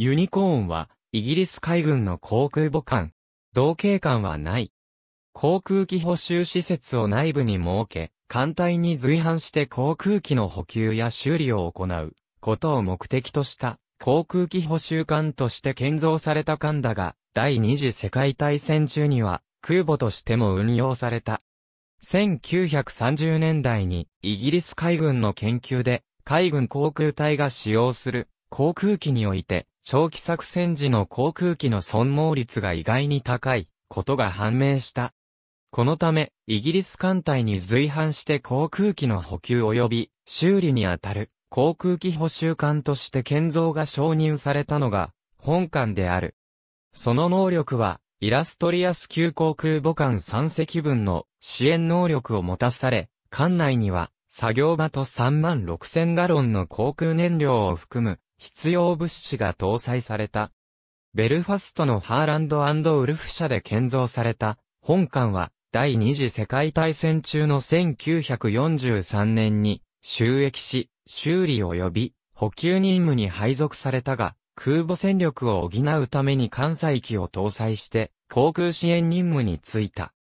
ユニコーンは、イギリス海軍の航空母艦。同型艦はない。航空機補修施設を内部に設け、艦隊に随伴して航空機の補給や修理を行うことを目的とした航空機補修艦として建造された艦だが、第二次世界大戦中には空母としても運用された。1930年代にイギリス海軍の研究で海軍航空隊が使用する航空機において長期作戦時の航空機の損耗率が意外に高いことが判明した。このため、イギリス艦隊に随伴して航空機の補給及び修理にあたる航空機補修艦として建造が承認されたのが本艦である。その能力は、イラストリアス級航空母艦3隻分の支援能力を持たされ、艦内には作業場と3万6000ガロンの航空燃料を含む必要物資が搭載された。ベルファストのハーランドウルフ社で建造された本館は第二次世界大戦中の1943年に収益し、修理及び補給任務に配属されたが、空母戦力を補うために艦載機を搭載して航空支援任務に就いた。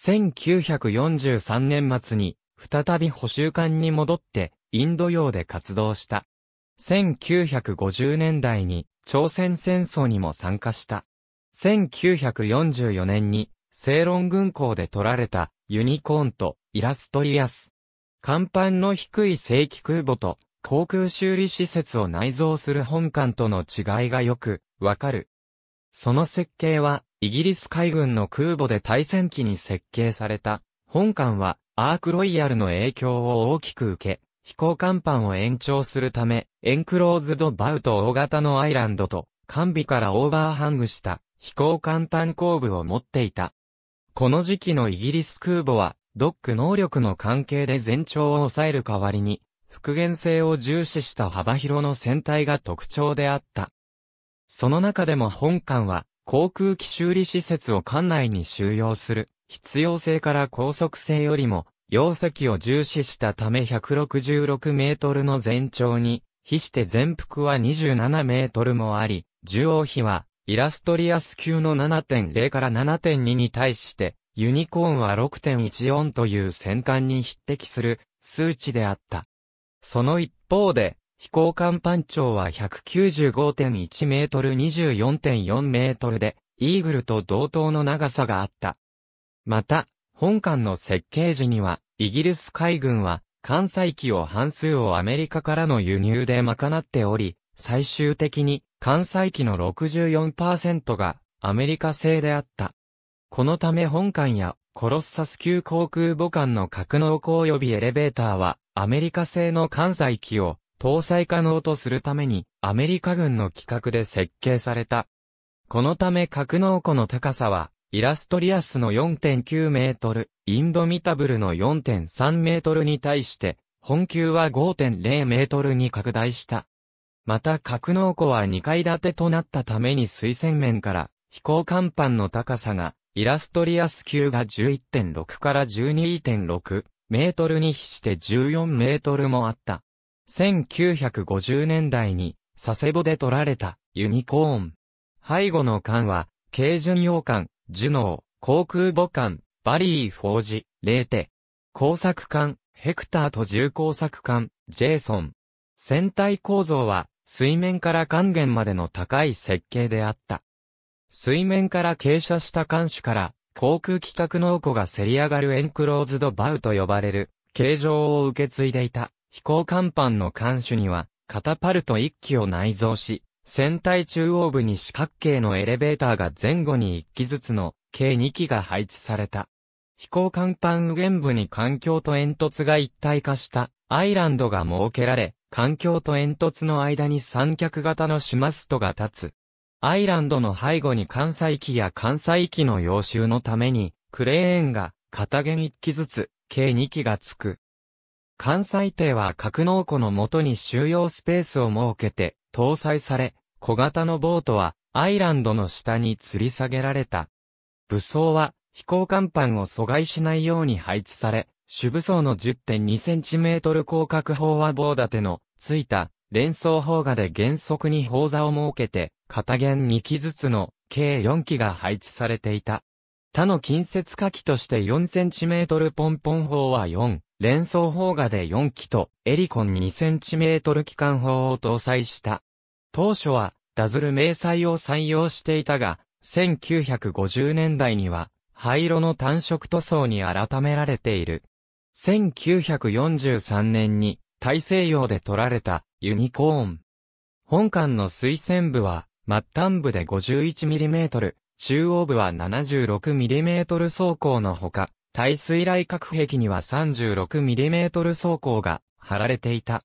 1943年末に再び補修艦に戻ってインド洋で活動した。1950年代に朝鮮戦争にも参加した。1944年に、セ論ロン軍港で撮られたユニコーンとイラストリアス。甲板の低い正規空母と航空修理施設を内蔵する本艦との違いがよくわかる。その設計はイギリス海軍の空母で対戦機に設計された本艦はアークロイヤルの影響を大きく受け、飛行甲板を延長するため、エンクローズドバウト大型のアイランドと、完備からオーバーハングした飛行甲板後部を持っていた。この時期のイギリス空母は、ドック能力の関係で全長を抑える代わりに、復元性を重視した幅広の船体が特徴であった。その中でも本艦は、航空機修理施設を艦内に収容する、必要性から高速性よりも、容積を重視したため166メートルの全長に、比して全幅は27メートルもあり、重王比は、イラストリアス級の7.0から7.2に対して、ユニコーンは6.14という戦艦に匹敵する数値であった。その一方で、飛行艦パン長は195.1メートル24.4メートルで、イーグルと同等の長さがあった。また、本艦の設計時には、イギリス海軍は、艦載機を半数をアメリカからの輸入で賄っており、最終的に艦載機の64%がアメリカ製であった。このため本艦やコロッサス級航空母艦の格納庫及びエレベーターはアメリカ製の艦載機を搭載可能とするためにアメリカ軍の規格で設計された。このため格納庫の高さはイラストリアスの4.9メートル、インドミタブルの4.3メートルに対して、本級は5.0メートルに拡大した。また格納庫は2階建てとなったために水線面から飛行甲板の高さがイラストリアス級が11.6から12.6メートルに比して14メートルもあった。1950年代に佐世保で取られたユニコーン。背後の艦は軽巡洋艦ジュノー、航空母艦、バリー・フォージ、レーテ。工作艦、ヘクターと重工作艦、ジェイソン。船体構造は、水面から還元までの高い設計であった。水面から傾斜した艦首から、航空規格濃庫がせり上がるエンクローズドバウと呼ばれる、形状を受け継いでいた、飛行甲板の艦首には、カタパルト1機を内蔵し、船体中央部に四角形のエレベーターが前後に1機ずつの計2機が配置された。飛行甲板右舷部に環境と煙突が一体化したアイランドが設けられ、環境と煙突の間に三脚型のシュマストが立つ。アイランドの背後に関西機や関西機の要集のために、クレーンが片弦1機ずつ、計2機がつく。関西艇は格納庫の元に収容スペースを設けて、搭載され、小型のボートはアイランドの下に吊り下げられた。武装は飛行甲板を阻害しないように配置され、主武装の 10.2cm 広角砲は棒立てのついた連装砲画で原則に砲座を設けて、片弦2機ずつの計4機が配置されていた。他の近接火器として 4cm ポンポン砲は4、連装砲画で4機とエリコン 2cm 機関砲を搭載した。当初は、ダズル明細を採用していたが、1950年代には、灰色の単色塗装に改められている。1943年に、大西洋で取られた、ユニコーン。本館の水線部は、末端部で 51mm、中央部は 76mm 走行のほか、耐水雷隔壁には 36mm 走行が貼られていた。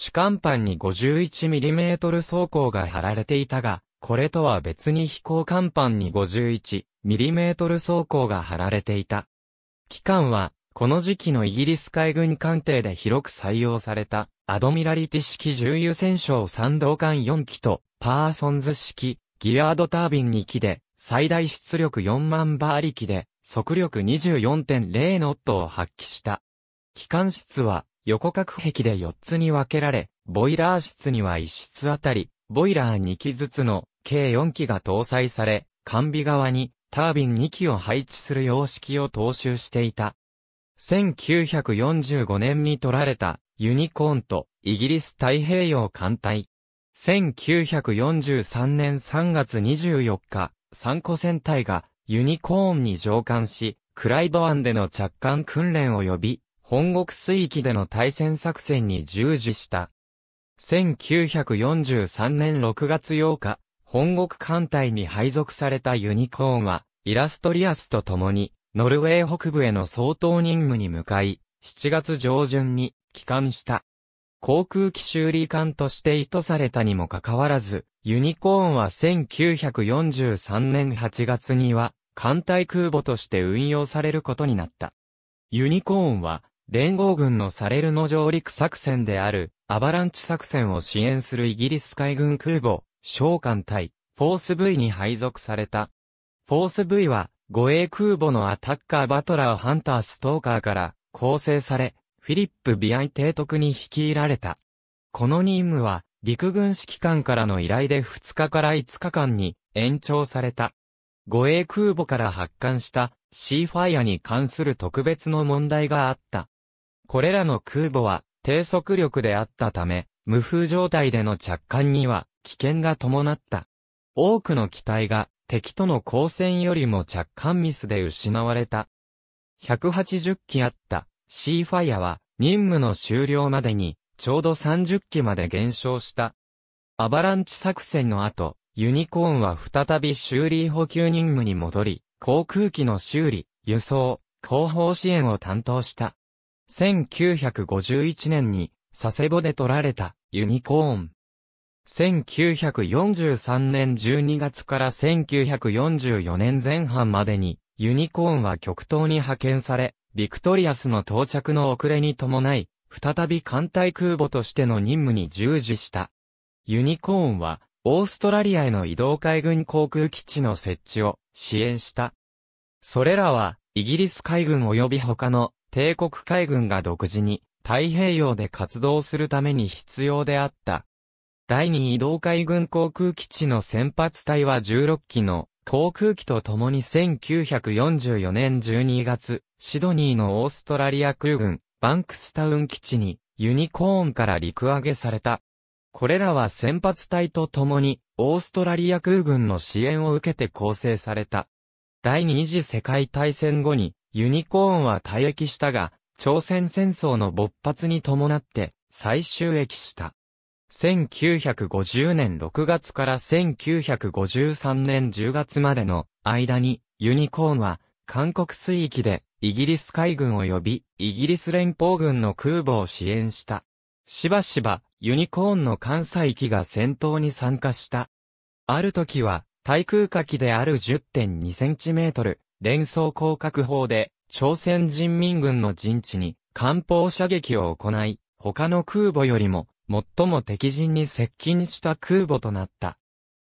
主甲板に 51mm 装甲が貼られていたが、これとは別に飛行甲板に 51mm 装甲が貼られていた。機関は、この時期のイギリス海軍艦艇で広く採用された、アドミラリティ式重油戦勝三道艦4機と、パーソンズ式、ギラードタービン2機で、最大出力4万馬力で、速力24.0ノットを発揮した。機関室は、横隔壁で4つに分けられ、ボイラー室には1室あたり、ボイラー2機ずつの計4機が搭載され、完備側にタービン2機を配置する様式を踏襲していた。1945年に取られたユニコーンとイギリス太平洋艦隊。1943年3月24日、3個船隊がユニコーンに乗艦し、クライド湾での着艦訓練を呼び本国水域での対戦作戦に従事した。1943年6月8日、本国艦隊に配属されたユニコーンは、イラストリアスと共に、ノルウェー北部への相当任務に向かい、7月上旬に帰還した。航空機修理艦として意図されたにもかかわらず、ユニコーンは1943年8月には、艦隊空母として運用されることになった。ユニコーンは、連合軍のサレルの上陸作戦である、アバランチ作戦を支援するイギリス海軍空母、召喚隊、フォース V に配属された。フォース V は、護衛空母のアタッカーバトラーハンターストーカーから構成され、フィリップ・ビアイ提督に率いられた。この任務は、陸軍指揮官からの依頼で2日から5日間に延長された。護衛空母から発艦したシーファイアに関する特別の問題があった。これらの空母は低速力であったため、無風状態での着艦には危険が伴った。多くの機体が敵との交戦よりも着艦ミスで失われた。180機あったシーファイアは任務の終了までにちょうど30機まで減少した。アバランチ作戦の後、ユニコーンは再び修理補給任務に戻り、航空機の修理、輸送、後方支援を担当した。1951年に佐世保で撮られたユニコーン。1943年12月から1944年前半までにユニコーンは極東に派遣され、ビクトリアスの到着の遅れに伴い、再び艦隊空母としての任務に従事した。ユニコーンは、オーストラリアへの移動海軍航空基地の設置を支援した。それらは、イギリス海軍及び他の帝国海軍が独自に太平洋で活動するために必要であった。第二移動海軍航空基地の先発隊は16機の航空機と共に1944年12月、シドニーのオーストラリア空軍、バンクスタウン基地にユニコーンから陸揚げされた。これらは先発隊と共にオーストラリア空軍の支援を受けて構成された。第二次世界大戦後にユニコーンは退役したが、朝鮮戦争の勃発に伴って再収益した。1950年6月から1953年10月までの間に、ユニコーンは韓国水域でイギリス海軍及びイギリス連邦軍の空母を支援した。しばしばユニコーンの関西機が戦闘に参加した。ある時は対空火器である10.2センチメートル、連想降格法で、朝鮮人民軍の陣地に、艦砲射撃を行い、他の空母よりも、最も敵陣に接近した空母となった。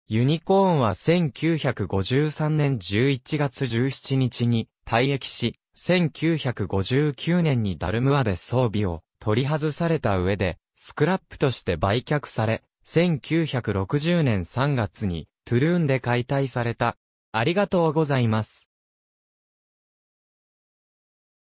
ユニコーンは1953年11月17日に退役し、1959年にダルムアで装備を取り外された上で、スクラップとして売却され、1960年3月にトゥルーンで解体された。ありがとうございます。